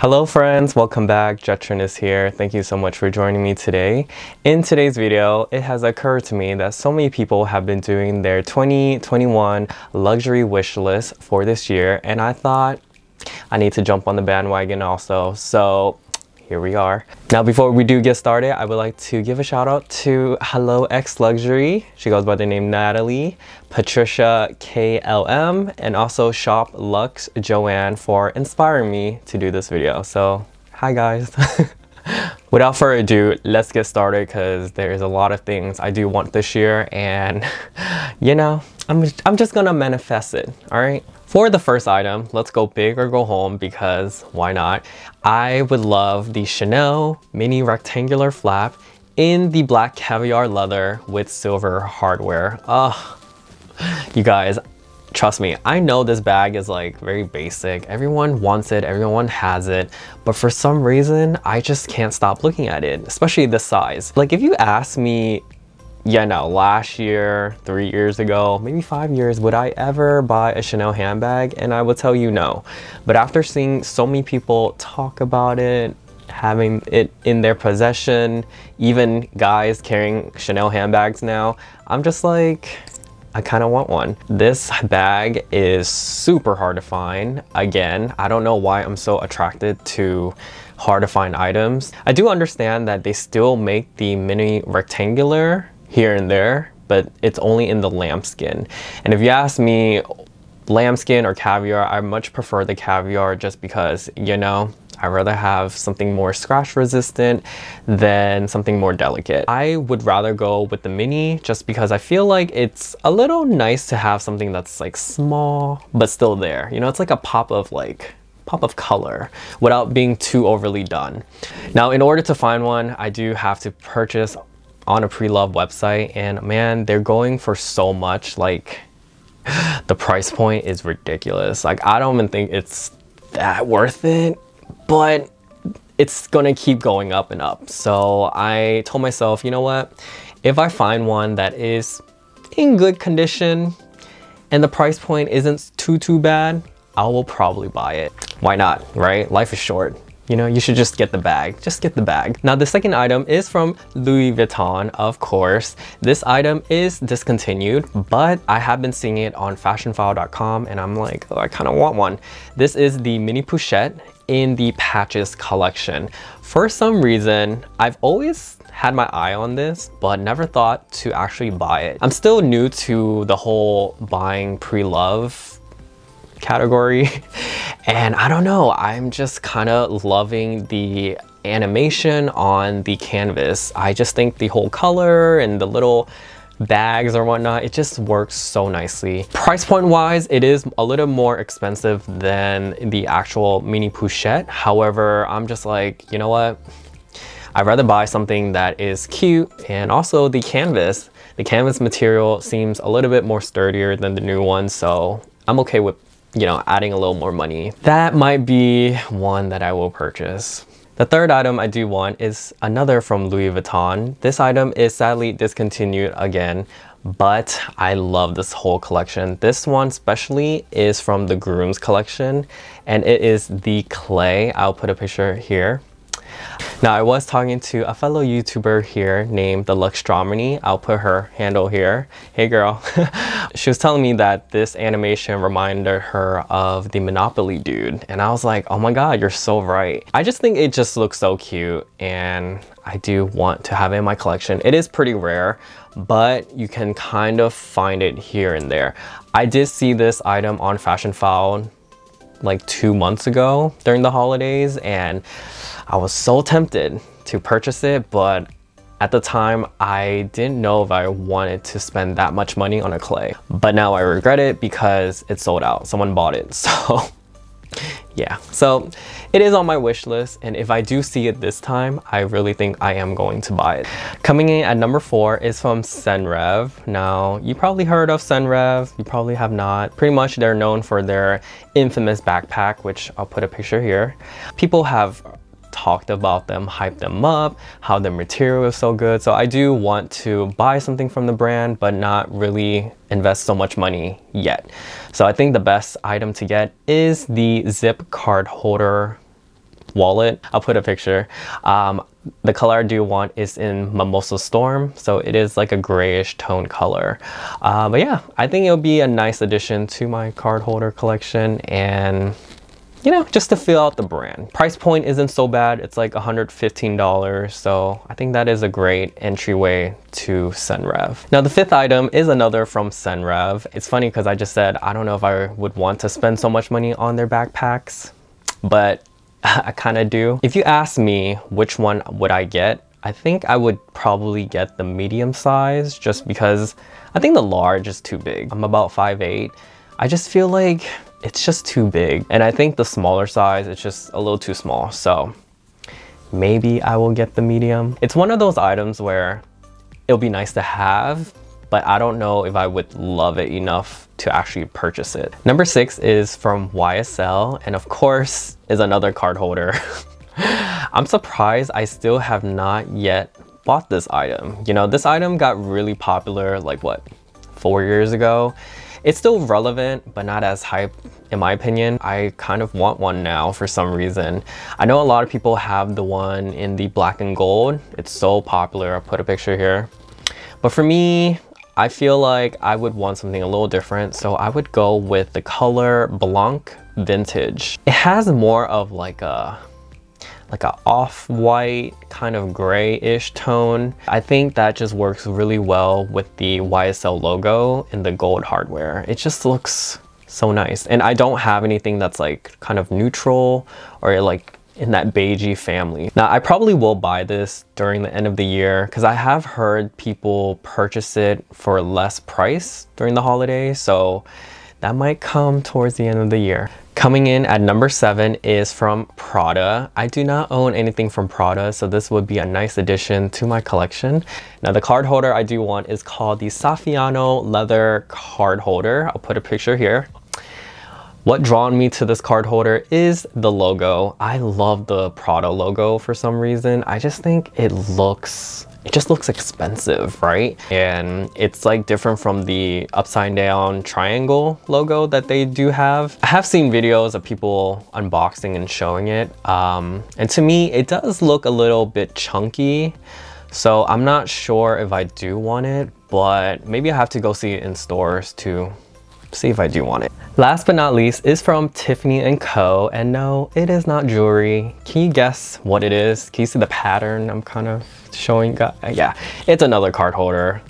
Hello friends, welcome back. Jetron is here. Thank you so much for joining me today. In today's video, it has occurred to me that so many people have been doing their 2021 luxury wish list for this year and I thought I need to jump on the bandwagon also. So here we are. Now before we do get started, I would like to give a shout out to Hello X Luxury. She goes by the name Natalie, Patricia KLM, and also Shop Lux Joanne for inspiring me to do this video. So hi guys. Without further ado, let's get started because there is a lot of things I do want this year and you know, I'm, I'm just gonna manifest it, all right? For the first item, let's go big or go home because why not? I would love the Chanel mini rectangular flap in the black caviar leather with silver hardware. Ugh, you guys, trust me, I know this bag is like very basic. Everyone wants it, everyone has it, but for some reason, I just can't stop looking at it, especially the size. Like if you ask me yeah, no, last year, three years ago, maybe five years, would I ever buy a Chanel handbag? And I would tell you no. But after seeing so many people talk about it, having it in their possession, even guys carrying Chanel handbags now, I'm just like, I kind of want one. This bag is super hard to find. Again, I don't know why I'm so attracted to hard to find items. I do understand that they still make the mini rectangular here and there, but it's only in the lambskin. And if you ask me, lambskin or caviar, I much prefer the caviar just because, you know, I'd rather have something more scratch resistant than something more delicate. I would rather go with the mini just because I feel like it's a little nice to have something that's like small, but still there. You know, it's like a pop of like pop of color without being too overly done. Now, in order to find one, I do have to purchase on a pre-love website and man, they're going for so much. Like the price point is ridiculous. Like I don't even think it's that worth it, but it's gonna keep going up and up. So I told myself, you know what? If I find one that is in good condition and the price point isn't too, too bad, I will probably buy it. Why not, right? Life is short. You know, you should just get the bag. Just get the bag. Now, the second item is from Louis Vuitton, of course. This item is discontinued, but I have been seeing it on fashionfile.com and I'm like, oh, I kind of want one. This is the mini pochette in the patches collection. For some reason, I've always had my eye on this, but never thought to actually buy it. I'm still new to the whole buying pre-love category. and I don't know, I'm just kind of loving the animation on the canvas. I just think the whole color and the little bags or whatnot, it just works so nicely. Price point wise, it is a little more expensive than the actual mini pochette. However, I'm just like, you know what? I'd rather buy something that is cute and also the canvas. The canvas material seems a little bit more sturdier than the new one, so I'm okay with you know, adding a little more money. That might be one that I will purchase. The third item I do want is another from Louis Vuitton. This item is sadly discontinued again, but I love this whole collection. This one especially is from the Grooms collection and it is the clay. I'll put a picture here. Now I was talking to a fellow YouTuber here named The Luxtromony. I'll put her handle here. Hey girl. she was telling me that this animation reminded her of the Monopoly dude. And I was like, oh my God, you're so right. I just think it just looks so cute and I do want to have it in my collection. It is pretty rare, but you can kind of find it here and there. I did see this item on Fashion File like two months ago during the holidays and I was so tempted to purchase it, but at the time, I didn't know if I wanted to spend that much money on a clay. But now I regret it because it sold out. Someone bought it, so yeah. So it is on my wish list, and if I do see it this time, I really think I am going to buy it. Coming in at number four is from Senrev. Now, you probably heard of Senrev, you probably have not. Pretty much they're known for their infamous backpack, which I'll put a picture here. People have talked about them, hyped them up, how the material is so good. So I do want to buy something from the brand, but not really invest so much money yet. So I think the best item to get is the zip card holder wallet. I'll put a picture. Um, the color I do want is in Mimosa Storm, so it is like a grayish tone color. Uh, but yeah, I think it'll be a nice addition to my card holder collection and you know, just to fill out the brand. Price point isn't so bad. It's like $115. So I think that is a great entryway to Senrev. Now the fifth item is another from Senrev. It's funny because I just said, I don't know if I would want to spend so much money on their backpacks, but I kind of do. If you ask me which one would I get, I think I would probably get the medium size just because I think the large is too big. I'm about 5'8". I just feel like it's just too big. And I think the smaller size, it's just a little too small. So maybe I will get the medium. It's one of those items where it'll be nice to have, but I don't know if I would love it enough to actually purchase it. Number six is from YSL and of course is another card holder. I'm surprised I still have not yet bought this item. You know, this item got really popular like what, four years ago it's still relevant, but not as hype in my opinion. I kind of want one now for some reason. I know a lot of people have the one in the black and gold. It's so popular, I'll put a picture here. But for me, I feel like I would want something a little different, so I would go with the color Blanc Vintage. It has more of like a like an off-white kind of grayish tone. I think that just works really well with the YSL logo and the gold hardware. It just looks so nice. And I don't have anything that's like kind of neutral or like in that beigey family. Now I probably will buy this during the end of the year because I have heard people purchase it for less price during the holiday. So that might come towards the end of the year. Coming in at number seven is from Prada. I do not own anything from Prada, so this would be a nice addition to my collection. Now the card holder I do want is called the Saffiano Leather Card Holder. I'll put a picture here. What drawn me to this card holder is the logo. I love the Prada logo for some reason. I just think it looks it just looks expensive, right? And it's like different from the upside down triangle logo that they do have. I have seen videos of people unboxing and showing it. Um, and to me, it does look a little bit chunky. So I'm not sure if I do want it, but maybe I have to go see it in stores to see if I do want it. Last but not least is from Tiffany & Co. And no, it is not jewelry. Can you guess what it is? Can you see the pattern I'm kind of showing guy. Uh, yeah, it's another card holder.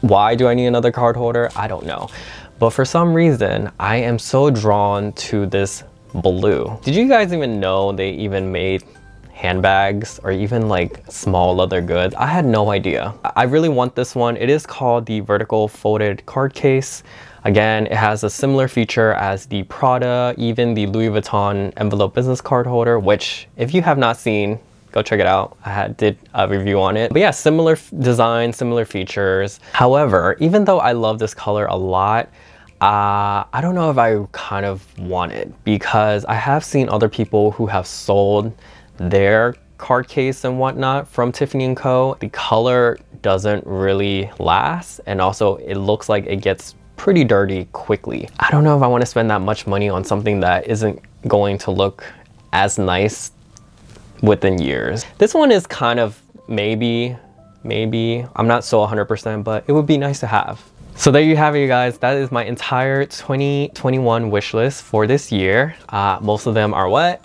Why do I need another card holder? I don't know. But for some reason, I am so drawn to this blue. Did you guys even know they even made handbags or even like small leather goods. I had no idea. I really want this one. It is called the vertical folded card case. Again, it has a similar feature as the Prada, even the Louis Vuitton envelope business card holder, which if you have not seen, go check it out. I had, did a review on it. But yeah, similar design, similar features. However, even though I love this color a lot, uh, I don't know if I kind of want it because I have seen other people who have sold their card case and whatnot from Tiffany & Co. The color doesn't really last and also it looks like it gets pretty dirty quickly. I don't know if I want to spend that much money on something that isn't going to look as nice within years. This one is kind of maybe, maybe, I'm not so 100%, but it would be nice to have. So there you have it, you guys. That is my entire 2021 wish list for this year. Uh, most of them are what?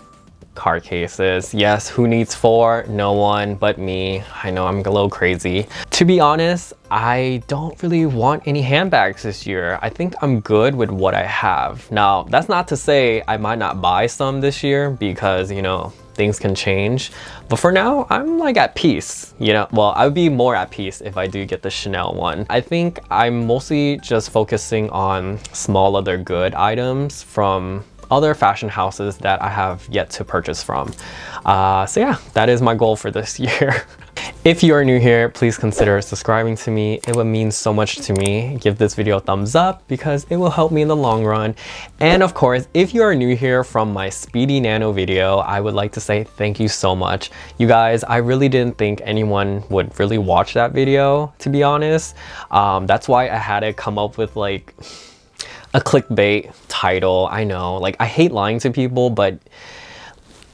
car cases. Yes, who needs four? No one but me. I know I'm a little crazy. To be honest, I don't really want any handbags this year. I think I'm good with what I have. Now, that's not to say I might not buy some this year because, you know, things can change. But for now, I'm like at peace, you know? Well, I would be more at peace if I do get the Chanel one. I think I'm mostly just focusing on small other good items from other fashion houses that I have yet to purchase from. Uh, so yeah, that is my goal for this year. If you are new here, please consider subscribing to me. It would mean so much to me. Give this video a thumbs up because it will help me in the long run. And of course, if you are new here from my Speedy Nano video, I would like to say thank you so much. You guys, I really didn't think anyone would really watch that video, to be honest. Um, that's why I had to come up with like a clickbait title. I know, like I hate lying to people, but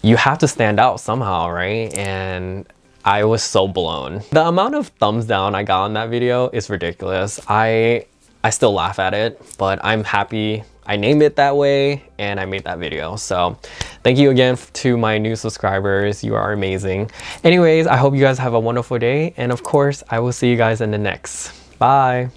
you have to stand out somehow, right? And I was so blown. The amount of thumbs down I got on that video is ridiculous. I, I still laugh at it, but I'm happy I named it that way and I made that video. So thank you again to my new subscribers. You are amazing. Anyways, I hope you guys have a wonderful day. And of course, I will see you guys in the next. Bye.